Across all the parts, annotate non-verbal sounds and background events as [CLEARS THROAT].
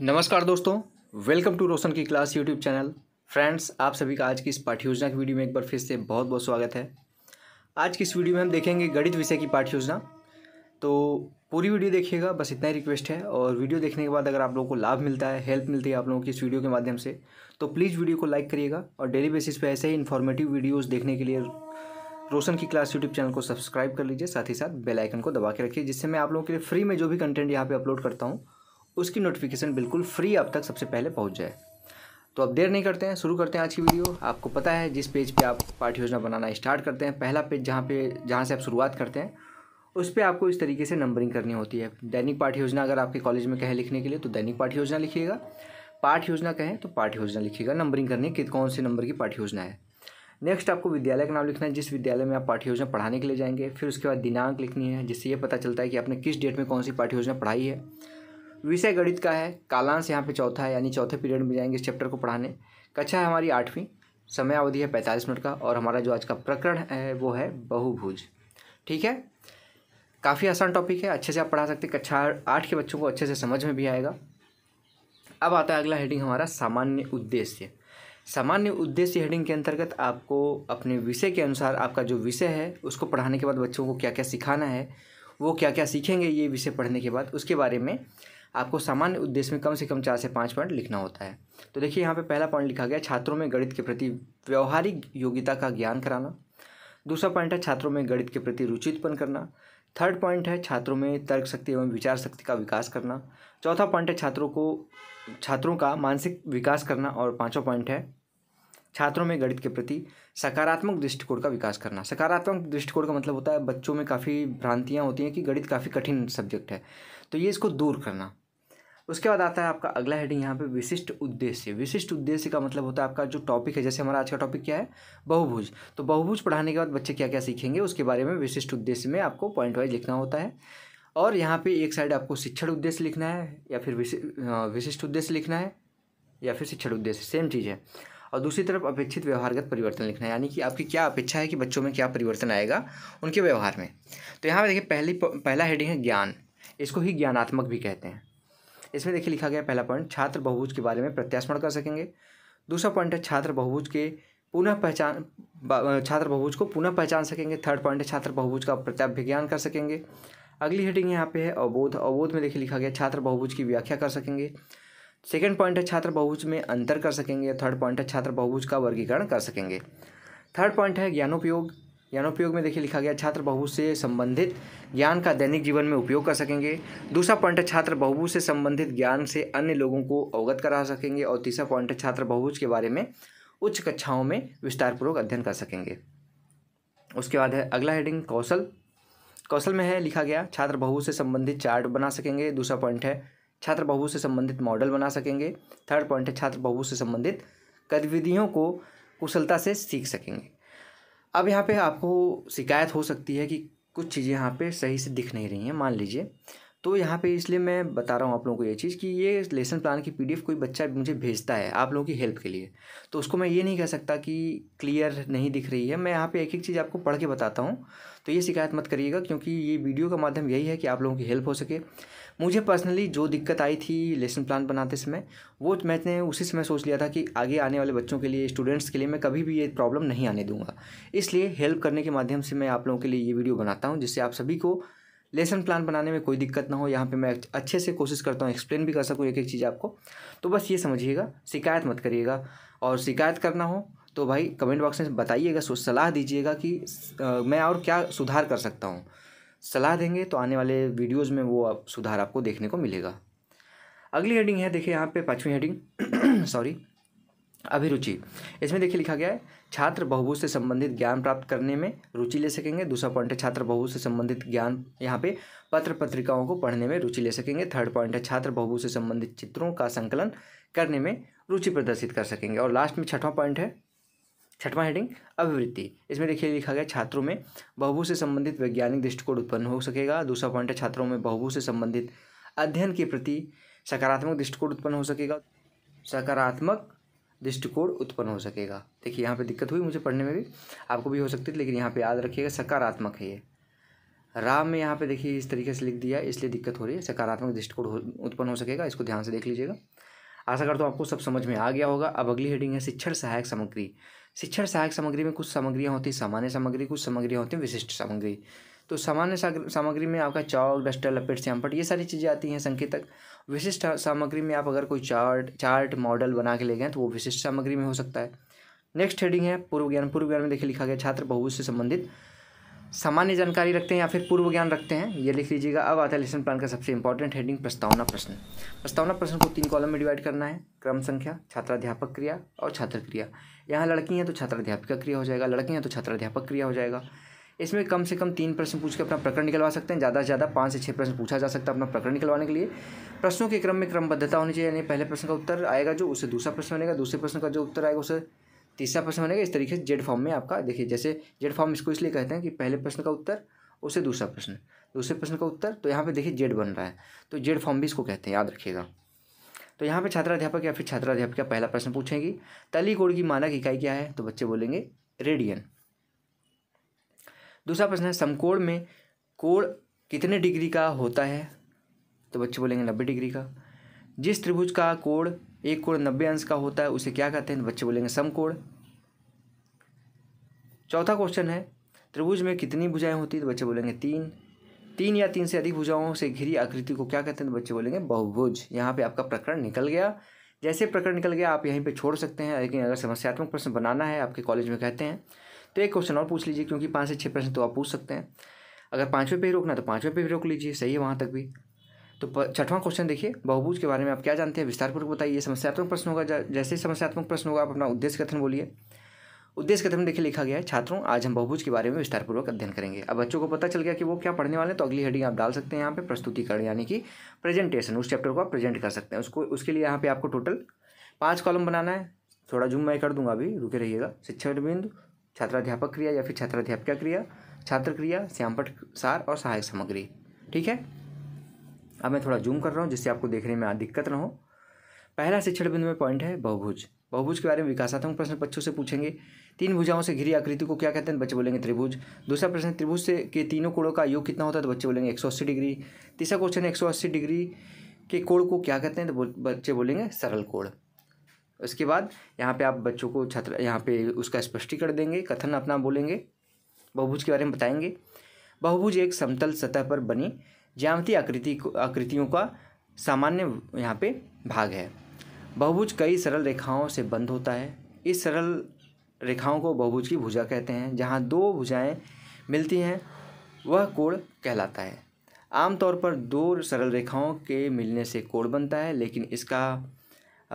नमस्कार दोस्तों welcome to रोशन की क्लास यूट्यूब चैनल फ्रेंड्स आप सभी का आज की इस पाठ्य योजना की वीडियो में एक बार फिर से बहुत बहुत स्वागत है आज की इस वीडियो में हम देखेंगे गणित विषय की पाठ योजना तो पूरी वीडियो देखिएगा बस इतना ही रिक्वेस्ट है और वीडियो देखने के बाद अगर आप लोगों को लाभ मिलता है हेल्प मिलती है आप लोगों की इस वीडियो के माध्यम से तो प्लीज़ वीडियो को लाइक करिएगा और डेली बेसिस पर ऐसे ही इन्फॉर्मेटिव वीडियोज़ देखने के लिए रोशन की क्लास यूट्यूब चैनल को सब्सक्राइब कर लीजिए साथ ही साथ बेल आइकन को दबा के रखिए जिससे मैं आप लोगों के लिए फ्री में जो भी कंटेंट यहाँ पे अपलोड करता हूँ उसकी नोटिफिकेशन बिल्कुल फ्री आप तक सबसे पहले पहुँच जाए तो अब देर नहीं करते हैं शुरू करते हैं आज की वीडियो आपको पता है जिस पेज पे आप पाठ योजना बनाना स्टार्ट करते हैं पहला पेज जहाँ पे जहाँ से आप शुरुआत करते हैं उस पर आपको इस तरीके से नंबरिंग करनी होती है दैनिक पाठ योजना अगर आपके कॉलेज में कहें लिखने के लिए तो दैनिक पाठ योजना लिखिएगा पाठ योजना कहें तो पाठ योजना लिखिएगा नंबरिंग करनी है कौन से नंबर की पाठ योजना है नेक्स्ट आपको विद्यालय का नाम लिखना है जिस विद्यालय में आप पाठ्य योजना पढ़ाने के लिए जाएंगे फिर उसके बाद दिनांक लिखनी है जिससे ये पता चलता है कि आपने किस डेट में कौन सी पाठ्य योजना पढ़ाई है विषय गणित का है कालांश यहाँ पे चौथा है यानी चौथे पीरियड में जाएंगे इस चैप्टर को पढ़ाने कक्षा है हमारी आठवीं समय अवधि है पैंतालीस मिनट का और हमारा जो आज का प्रकरण है वो है बहुभुज ठीक है काफ़ी आसान टॉपिक है अच्छे से आप पढ़ा सकते कक्षा आठ के बच्चों को अच्छे से समझ में भी आएगा अब आता है अगला हेडिंग हमारा सामान्य उद्देश्य सामान्य उद्देश्य हेडिंग के अंतर्गत आपको अपने विषय के अनुसार आपका जो विषय है उसको पढ़ाने के बाद बच्चों को क्या क्या सिखाना है वो क्या क्या सीखेंगे ये विषय पढ़ने के बाद उसके बारे में आपको सामान्य उद्देश्य में कम से कम चार से पाँच पॉइंट लिखना होता है तो देखिए यहाँ पे पहला पॉइंट लिखा गया छात्रों में गणित के प्रति व्यवहारिक योग्यता का ज्ञान कराना दूसरा पॉइंट है छात्रों में गणित के प्रति रुचि उत्पन्न करना थर्ड पॉइंट है छात्रों में तर्क शक्ति एवं विचार शक्ति का विकास करना चौथा पॉइंट है छात्रों को छात्रों का मानसिक विकास करना और पाँचवा पॉइंट है छात्रों में गणित के प्रति सकारात्मक दृष्टिकोण का विकास करना सकारात्मक दृष्टिकोण का मतलब होता है बच्चों में काफ़ी भ्रांतियाँ होती हैं कि गणित काफ़ी कठिन सब्जेक्ट है तो ये इसको दूर करना उसके बाद आता है आपका अगला हेडिंग यहाँ पे विशिष्ट उद्देश्य विशिष्ट उद्देश्य का मतलब होता है आपका जो टॉपिक है जैसे हमारा आज का टॉपिक क्या है बहुभुज तो बहुभुज पढ़ाने के बाद बच्चे क्या क्या सीखेंगे उसके बारे में विशिष्ट उद्देश्य में आपको पॉइंट वाइज लिखना होता है और यहाँ पे एक साइड आपको शिक्षण उद्देश्य लिखना है या फिर विशिष्ट उद्देश्य लिखना है या फिर शिक्षण उद्देश्य सेम चीज़ है और दूसरी तरफ अपेक्षित व्यवहारगत परिवर्तन लिखना है यानी कि आपकी क्या अपेक्षा है कि बच्चों में क्या परिवर्तन आएगा उनके व्यवहार में तो यहाँ पर देखिए पहली पहला हेडिंग है ज्ञान इसको ही ज्ञानात्मक भी कहते हैं इसमें देखिए लिखा गया पहला पॉइंट छात्र बहुभुज के बारे में प्रत्यास्मरण कर सकेंगे दूसरा पॉइंट है छात्र बहुभुज के पुनः पहचान छात्र बहुभुज को पुनः पहचान सकेंगे थर्ड पॉइंट है छात्र बहुभुज का प्रत्याभिज्ञान कर सकेंगे अगली हेडिंग यहाँ पे है अवबोध अवबोध में देखिए लिखा गया छात्र बहुभुज की व्याख्या कर सकेंगे सेकेंड पॉइंट है छात्र बहुभुज में अंतर कर सकेंगे थर्ड पॉइंट है छात्र बहुभुज का वर्गीकरण कर सकेंगे थर्ड पॉइंट है ज्ञानोपयोग ज्ञानोपयोग में देखिए लिखा गया छात्र बहुभुज से संबंधित ज्ञान का दैनिक जीवन में उपयोग कर सकेंगे दूसरा पॉइंट है छात्र बहुभुज से संबंधित ज्ञान से अन्य लोगों को अवगत करा सकेंगे और तीसरा पॉइंट है छात्र बहुभुज के बारे में उच्च कक्षाओं में विस्तारपूर्वक अध्ययन कर सकेंगे उसके बाद है अगला हेडिंग कौशल कौशल में है लिखा गया छात्र बहुभुज से संबंधित चार्ट बना सकेंगे दूसरा पॉइंट है छात्र बहु से संबंधित मॉडल बना सकेंगे थर्ड पॉइंट है छात्र बहु से संबंधित गतिविधियों को कुशलता से सीख सकेंगे अब यहाँ पे आपको शिकायत हो सकती है कि कुछ चीज़ें यहाँ पे सही से दिख नहीं रही हैं मान लीजिए तो यहाँ पे इसलिए मैं बता रहा हूँ आप लोगों को ये चीज़ कि ये लेसन प्लान की पीडीएफ कोई बच्चा मुझे भेजता है आप लोगों की हेल्प के लिए तो उसको मैं ये नहीं कह सकता कि क्लियर नहीं दिख रही है मैं यहाँ पे एक एक चीज़ आपको पढ़ के बताता हूँ तो ये शिकायत मत करिएगा क्योंकि ये वीडियो का माध्यम यही है कि आप लोगों की हेल्प हो सके मुझे पर्सनली जो दिक्कत आई थी लेसन प्लान बनाते समय वो मैंने उसी समय सोच लिया था कि आगे आने वाले बच्चों के लिए स्टूडेंट्स के लिए मैं कभी भी ये प्रॉब्लम नहीं आने दूंगा इसलिए हेल्प करने के माध्यम से मैं आप लोगों के लिए ये वीडियो बनाता हूँ जिससे आप सभी को लेसन प्लान बनाने में कोई दिक्कत ना हो यहाँ पे मैं अच्छे से कोशिश करता हूँ एक्सप्लेन भी कर सकूँ एक एक चीज़ आपको तो बस ये समझिएगा शिकायत मत करिएगा और शिकायत करना हो तो भाई कमेंट बॉक्स में बताइएगा सलाह दीजिएगा कि आ, मैं और क्या सुधार कर सकता हूँ सलाह देंगे तो आने वाले वीडियोज़ में वो आप, सुधार आपको देखने को मिलेगा अगली हेडिंग है देखिए यहाँ पे पाँचवीं हेडिंग सॉरी अभिरुचि इसमें देखिए लिखा गया है छात्र बहुभुज से संबंधित ज्ञान प्राप्त करने में रुचि ले सकेंगे दूसरा पॉइंट है छात्र बहु से संबंधित ज्ञान यहाँ पे पत्र पत्रिकाओं को पढ़ने में रुचि ले सकेंगे थर्ड पॉइंट है छात्र बहुभुज से संबंधित चित्रों का संकलन करने में रुचि प्रदर्शित कर सकेंगे और लास्ट में छठवां पॉइंट है छठवा हेडिंग अभिवृत्ति इसमें देखिए लिखा गया छात्रों में बहुभू से संबंधित वैज्ञानिक दृष्टिकोण उत्पन्न हो सकेगा दूसरा पॉइंट है छात्रों में बहुभू से संबंधित अध्ययन के प्रति सकारात्मक दृष्टिकोण उत्पन्न हो सकेगा सकारात्मक दृष्टिकोण उत्पन्न हो सकेगा देखिए यहाँ पे दिक्कत हुई मुझे पढ़ने में भी आपको भी हो सकती है लेकिन यहाँ पे याद रखिएगा सकारात्मक है ये राम में यहाँ पे देखिए इस तरीके से लिख दिया इसलिए दिक्कत हो रही है सकारात्मक दृष्टिकोण उत्पन्न हो सकेगा इसको ध्यान से देख लीजिएगा आशा करता हूँ आपको सब समझ में आ गया होगा अब अगली हेडिंग है शिक्षण सहायक सामग्री शिक्षण सहायक सामग्री में कुछ सामग्रियाँ होती हैं सामान्य सामग्री कुछ सामग्रियाँ होती हैं विशिष्ट सामग्री तो सामान्य सामग्री में आपका चौक डस्टर लपेट श्यामपट ये सारी चीज़ें आती हैं संकेतक विशिष्ट सामग्री में आप अगर कोई चार्ट चार्ट मॉडल बना के ले गए तो वो विशिष्ट सामग्री में हो सकता है नेक्स्ट हेडिंग है पूर्व ज्ञान पूर्व ज्ञान में देखिए लिखा गया छात्र बहुत से संबंधित सामान्य जानकारी रखते हैं या फिर पूर्व ज्ञान रखते हैं ये लिख लीजिएगा अब आता है लेसन प्लान का सबसे इंपॉर्टेंट हेडिंग प्रस्तावना प्रश्न प्रस्तावना प्रश्न को तीन कॉलम में डिवाइड करना है क्रम संख्या छात्राध्यापक क्रिया और छात्र क्रिया यहाँ लड़की हैं तो छात्राध्यापिका क्रिया हो जाएगा लड़के हैं तो छात्राध्यापक क्रिया हो जाएगा इसमें कम से कम तीन प्रश्न पूछ के अपना प्रकरण निकलवा सकते हैं ज़्यादा से ज़्यादा पाँच से छः प्रश्न पूछा जा सकता है अपना प्रकरण निकलवाने के लिए प्रश्नों के क्रम में क्रमबद्धता होनी चाहिए यानी पहले प्रश्न का उत्तर आएगा जो उसे दूसरा प्रश्न बनेगा दूसरे प्रश्न का जो उत्तर आएगा उसे तीसरा प्रश्न बनेगा इस तरीके से जेड फॉर्म में आपका देखिए जैसे जेड फॉर्म इसको इसलिए कहते हैं कि पहले प्रश्न का उत्तर उससे दूसरा प्रश्न दूसरे प्रश्न का उत्तर तो यहाँ पे देखिए जेड बन रहा है तो जेड फॉर्म भी इसको कहते हैं याद रखिएगा तो यहाँ पे छात्राध्यापक या फिर का पहला प्रश्न पूछेंगी तली कोड की मानक इकाई क्या है तो बच्चे बोलेंगे रेडियन दूसरा प्रश्न है समकोण में कोण कितने डिग्री का होता है तो बच्चे बोलेंगे नब्बे डिग्री का जिस त्रिभुज का कोण एक कोण नब्बे अंश का होता है उसे क्या कहते हैं बच्चे बोलेंगे समकोण चौथा क्वेश्चन है त्रिभुज में कितनी भुजाएं होती है तो बच्चे बोलेंगे तीन तीन या तीन से अधिक भुजाओं से घिरी आकृति को क्या कहते हैं तो बच्चे बोलेंगे बहुभुज यहाँ पे आपका प्रकरण निकल गया जैसे प्रकरण निकल गया आप यहीं पे छोड़ सकते हैं लेकिन अगर समस्यात्मक प्रश्न बनाना है आपके कॉलेज में कहते हैं तो एक क्वेश्चन और पूछ लीजिए क्योंकि पाँच से छः प्रश्न तो आप पूछ सकते हैं अगर पाँचवें पे ही रोकना तो पाँचवें पे भी रोक लीजिए सही है वहाँ तक भी तो छठवां क्वेश्चन देखिए बहुभुज के बारे में आप क्या जानते हैं विस्तारपूर्वक बताइए समस्यात्मक प्रश्न होगा जैसे ही समस्यात्मक प्रश्न होगा आप अपना उद्देश्य कथन बोलिए उद्देश्य कथन में देखिए लिखा गया है छात्रों आज हम बहुभुज के बारे में विस्तारपूर्वक अध्ययन करेंगे अब बच्चों को पता चल गया कि वो क्या पढ़ने वाले हैं तो अगली हेडिंग आप डाल सकते हैं यहाँ पर प्रस्तुतिकरण यानी कि प्रेजेंटेशन उस चैप्टर को आप प्रेजेंट कर सकते हैं उसको उसके लिए यहाँ पर आपको टोटल पाँच कॉलम बनाना है थोड़ा जूम मैं कर दूंगा अभी रुके रहिएगा शिक्षण बिंदु छात्राध्यापक क्रिया या फिर छात्राध्यापिका क्रिया छात्र क्रिया श्यामपट सार और सहायक सामग्री ठीक है अब मैं थोड़ा जूम कर रहा हूँ जिससे आपको देखने में दिक्कत ना हो पहला शिक्षण बिंदु में पॉइंट है बहुभुज बहुभुज के बारे में विकासात्मक प्रश्न बच्चों से पूछेंगे तीन भुजाओं से घिरी आकृति को क्या कहते हैं बच्चे बोलेंगे त्रिभुज दूसरा प्रश्न त्रिभुज से के तीनों कोणों का योग कितना होता है तो बच्चे बोलेंगे एक सौ अस्सी डिग्री तीसरा क्वेश्चन है एक सौ अस्सी डिग्री के कोण को क्या कहते हैं तो बच्चे बोलेंगे सरल कोण उसके बाद यहाँ पे आप बच्चों को छात्र यहाँ पे उसका स्पष्टीकरण देंगे कथन अपना बोलेंगे बहुभुज के बारे में बताएंगे बहुभुज एक समतल सतह पर बनी ज्यामति आकृति आकृतियों का सामान्य यहाँ पे भाग है बहुभुज कई सरल रेखाओं से बंद होता है इस सरल रेखाओं को बहुभुज की भुजा कहते हैं जहाँ दो भुजाएं मिलती हैं वह कोण कहलाता है आमतौर पर दो सरल रेखाओं के मिलने से कोण बनता है लेकिन इसका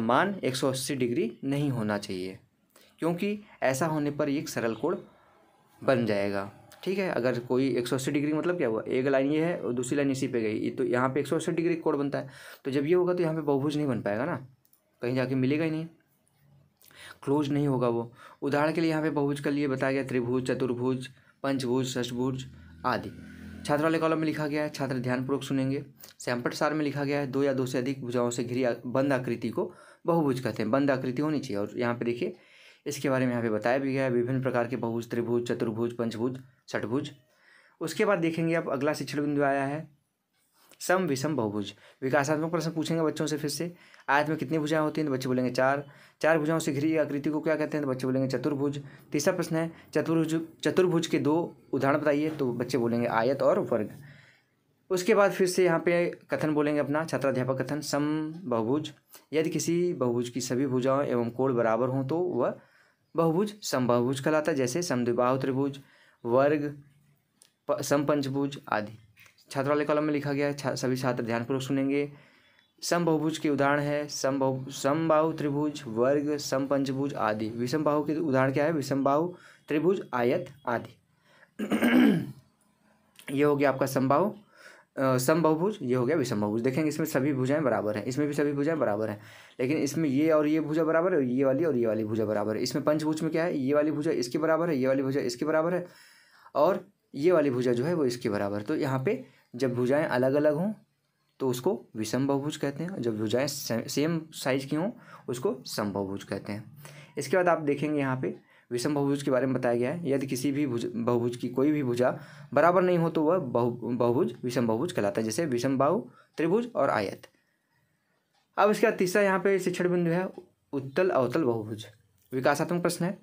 मान 180 डिग्री नहीं होना चाहिए क्योंकि ऐसा होने पर एक सरल कोण बन जाएगा ठीक है अगर कोई एक सौ अस्सी डिग्री मतलब क्या हुआ एक लाइन ये है और दूसरी लाइन इसी पे गई तो यहाँ पे एक सौ अस्सी डिग्री कोड बनता है तो जब ये होगा तो यहाँ पे बहुभुज नहीं बन पाएगा ना कहीं जाके मिलेगा ही नहीं क्लोज नहीं होगा वो उदाहरण के लिए यहाँ पे बहुभुज के लिए बताया गया त्रिभुज चतुर्भुज पंचभुज षष्ठभुज आदि छात्र वाले कॉलम में लिखा गया है छात्र ध्यानपूर्वक सुनेंगे सैम्पट सार में लिखा गया है दो या दो से अधिक भुजाओं से घिरी बंद आकृति को बहुभुज कहते हैं बंद आकृति होनी चाहिए और यहाँ पे देखिए इसके बारे में यहाँ पे बताया भी गया है विभिन्न प्रकार के बहुभुज त्रिभुज चतुर्भुज पंचभुज षटभुज उसके बाद देखेंगे आप अगला शिक्षण बिंदु आया है सम विषम बहुभुज विकासात्मक प्रश्न पूछेंगे बच्चों से फिर से आयत में कितनी भुजाएं होती हैं तो बच्चे बोलेंगे चार चार भुजाओं से घिरी आकृति को क्या कहते हैं तो बच्चे बोलेंगे चतुर्भुज तीसरा प्रश्न है चतुर्भुज चतुर्भुज के दो उदाहरण बताइए तो बच्चे बोलेंगे आयत और वर्ग उसके बाद फिर से यहाँ पे कथन बोलेंगे अपना छात्राध्यापक कथन सम बहुभुज यदि किसी बहुभुज की सभी भुजाओं एवं कोण बराबर हों तो वह बहुभुज सम बहुभुज कहलाता है जैसे समद्विबाहु त्रिभुज वर्ग समपंचभुज आदि छात्र वाले कॉलम में लिखा गया है छा, सभी छात्र ध्यानपूर्वक सुनेंगे समबहुभुज के उदाहरण है समबहु समबाहु त्रिभुज वर्ग समपंचभुज आदि विषम बाहु के उदाहरण क्या है विषम बाहु त्रिभुज आयत आदि [CLEARS THROAT] ये हो गया आपका समबाहु समबहुभुज ये हो गया बहुभुज देखेंगे इसमें सभी भुजाएं बराबर हैं इसमें भी सभी भुजाएं बराबर हैं लेकिन इसमें ये और ये भुजा बराबर है ये वाली और ये वाली भुजा बराबर है इसमें पंचभुज में क्या है ये वाली भुजा इसके बराबर है ये वाली भुजा इसके बराबर है और ये वाली भुजा जो है वो इसके बराबर तो यहाँ पे जब भुजाएं अलग अलग हों तो उसको विषम बहुभुज कहते हैं जब भुजाएं सेम साइज की हों उसको समबहुभुज कहते हैं इसके बाद आप देखेंगे यहाँ पे विषम बहुभुज के बारे में बताया गया है यदि किसी भी भुज बहुभुज की कोई भी भुजा बराबर नहीं हो तो वह बहु बहुभुज विषम बहुभुज कहलाता है जैसे विषम बाहु त्रिभुज और आयत अब इसके बाद तीसरा यहाँ पे शिक्षण बिंदु है उत्तल अवतल बहुभुज विकासात्मक प्रश्न है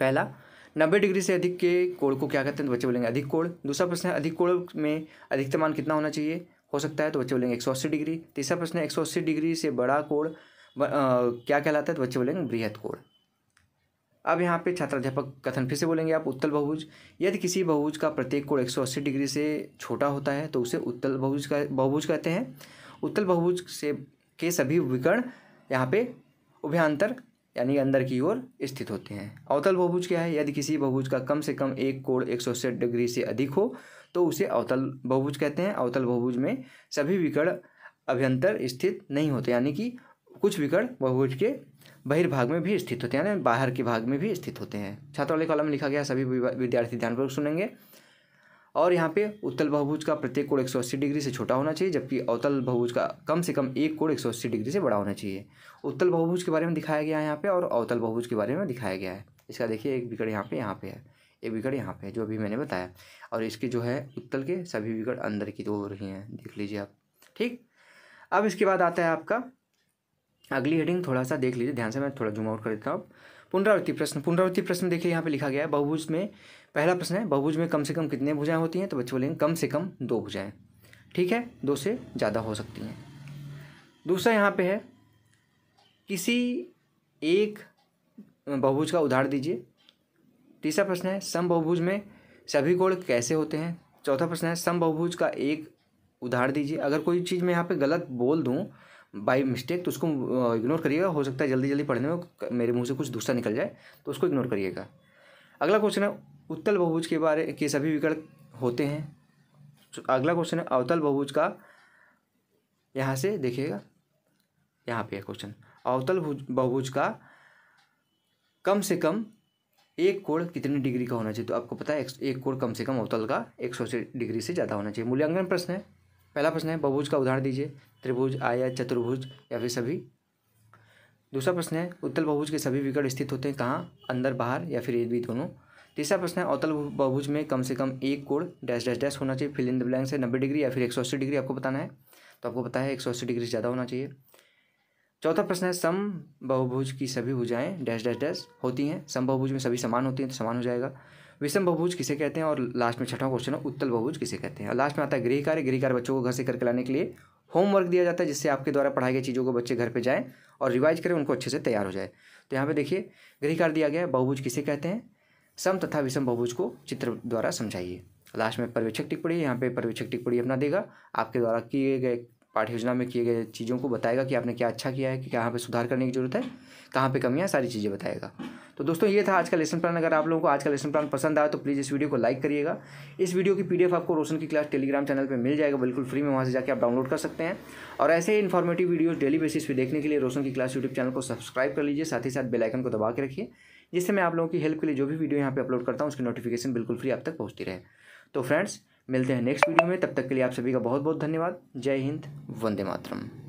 पहला नब्बे डिग्री से अधिक के कोण को क्या कहते हैं तो बच्चे बोलेंगे अधिक कोण दूसरा प्रश्न है अधिक कोण में अधिकतम मान कितना होना चाहिए हो सकता है तो बच्चे बोलेंगे एक सौ अस्सी डिग्री तीसरा प्रश्न है एक सौ अस्सी डिग्री से बड़ा कोण क्या कहलाता है तो बच्चे बोलेंगे बृहद कोण अब यहाँ पे छात्राध्यापक कथन फिर से बोलेंगे आप उत्तल बहुज यदि किसी बहुज का प्रत्येक कोण 180 डिग्री से छोटा होता है तो उसे उत्तल बहुज का बहुभुज कहते हैं उत्तल बहुभुज से के सभी विकर्ण यहाँ पे उभ्यांतर यानी अंदर की ओर स्थित होते हैं अवतल बहुभुज क्या है यदि किसी बहुभुज का कम से कम एक कोण एक डिग्री से अधिक हो तो उसे अवतल बहुभुज कहते हैं अवतल बहुभुज में सभी विकर्ण अभ्यंतर स्थित नहीं होते यानी कि कुछ विकर्ण बहुभुज के बहिर्भाग में भी स्थित होते हैं यानी बाहर के भाग में भी स्थित होते हैं छात्र वाले कॉलम लिखा गया सभी विद्यार्थी ध्यानपूर्वक सुनेंगे और यहाँ पे उत्तल बहुभुज का प्रत्येक कोण 180 डिग्री से छोटा होना चाहिए जबकि अवतल बहुभुज का कम से कम एक कोण 180 डिग्री से बड़ा होना चाहिए उत्तल बहुभुज के बारे में दिखाया गया है यहाँ पे और अवतल बहुभुज के बारे में दिखाया गया है इसका देखिए एक विकट यहाँ पे यहाँ पे है एक विकट यहाँ पे है जो अभी मैंने बताया और इसके जो है उत्तल के सभी विकट अंदर की दो हो रही हैं देख लीजिए आप ठीक अब इसके बाद आता है आपका अगली हेडिंग थोड़ा सा देख लीजिए ध्यान से मैं थोड़ा जूम आउट कर देता हूँ पुनरावृत्ति प्रश्न पुनरावृत्ति प्रश्न देखिए यहाँ पे लिखा गया है बहुभुज में पहला प्रश्न है बहुभुज में कम से कम कितने भुजाएं होती हैं तो बच्चे बोलेंगे कम से कम दो भुजाएं ठीक है दो से ज़्यादा हो सकती हैं दूसरा यहाँ पे है किसी एक बहुभुज का उदाहरण दीजिए तीसरा प्रश्न है सम बहुभुज में सभी कोण कैसे होते हैं चौथा प्रश्न है सम बहुभुज का एक उदाहरण दीजिए अगर कोई चीज़ मैं यहाँ पे गलत बोल दूँ बाई मिस्टेक तो उसको इग्नोर करिएगा हो सकता है जल्दी जल्दी पढ़ने में मेरे मुंह से कुछ दूसरा निकल जाए तो उसको इग्नोर करिएगा अगला क्वेश्चन है उत्तल बहुभुज के बारे के सभी विकल्प होते हैं तो अगला क्वेश्चन है अवतल बहुभुज का यहाँ से देखिएगा यहाँ पे है क्वेश्चन अवतल बहुभुज का कम से कम एक कोण कितनी डिग्री का होना चाहिए तो आपको पता है एक कोण कम से कम अवतल का एक सौ डिग्री से ज़्यादा होना चाहिए मूल्यांकन प्रश्न है पहला प्रश्न है बहुभुज का उदाहरण दीजिए त्रिभुज आया चतुर्भुज या फिर सभी दूसरा प्रश्न है उत्तल बहुभुज के सभी विकट स्थित होते हैं कहाँ अंदर बाहर या फिर ये भी दोनों तीसरा प्रश्न है अवतल बहुभुज में कम से कम एक कोण डैश डैश डैश होना चाहिए फिल इन द ब्लैंक्स नब्बे डिग्री या फिर एक सौ अस्सी डिग्री आपको बताना है तो आपको पता है एक सौ अस्सी डिग्री ज़्यादा होना चाहिए चौथा प्रश्न है सम बहुभुज की सभी भुजाएं डैश डैश डैश होती हैं सम बहुभुज में सभी समान होती हैं तो समान हो जाएगा विषम बहुभुज किसे कहते हैं और लास्ट में छठा क्वेश्चन है उत्तल बहुभुज किसे कहते हैं और लास्ट में आता है गृह कार्य गृह कार्य बच्चों को घर से करके लाने के लिए होमवर्क दिया जाता है जिससे आपके द्वारा पढ़ाई गई चीज़ों को बच्चे घर पर जाएँ और रिवाइज करें उनको अच्छे से तैयार हो जाए तो यहाँ पे देखिए गृह कार्य दिया गया है बहुभुज किसे कहते हैं सम तथा विषम बहुभुज को चित्र द्वारा समझाइए लास्ट में पर्यवेक्षक टिप्पणी यहाँ पे पर्यवेक्षक टिप्पणी अपना देगा आपके द्वारा किए गए पाठ्य योजना में किए गए चीज़ों को बताएगा कि आपने क्या अच्छा किया है कि कहाँ पे सुधार करने की जरूरत है कहाँ पे कमियाँ सारी चीज़ें बताएगा तो दोस्तों ये था आज का लेसन प्लान अगर आप लोगों को आज का लेसन प्लान पसंद आया तो प्लीज़ इस वीडियो को लाइक करिएगा इस वीडियो की पी आपको रोशन की क्लास टेलीग्राम चैनल पर मिल जाएगा बिल्कुल फ्री में वहाँ से जाकर आप डाउनलोड कर सकते हैं और ऐसे ही इन्फॉर्मेटिव वीडियोज़ डेली बेसिस पर देखने के लिए रोशन की क्लास यूट्यूब चैनल को सब्सक्राइब कर लीजिए साथ ही साथ बेलाइकन को दबा के रखिए जिससे मैं आप लोगों की हेल्प के लिए जो भी वीडियो यहाँ पे अपलोड करता हूँ उसकी नोटिफिकेशन बिल्कुल फ्री आप तक पहुँचती रहे तो फ्रेंड्स मिलते हैं नेक्स्ट वीडियो में तब तक के लिए आप सभी का बहुत बहुत धन्यवाद जय हिंद वंदे मातरम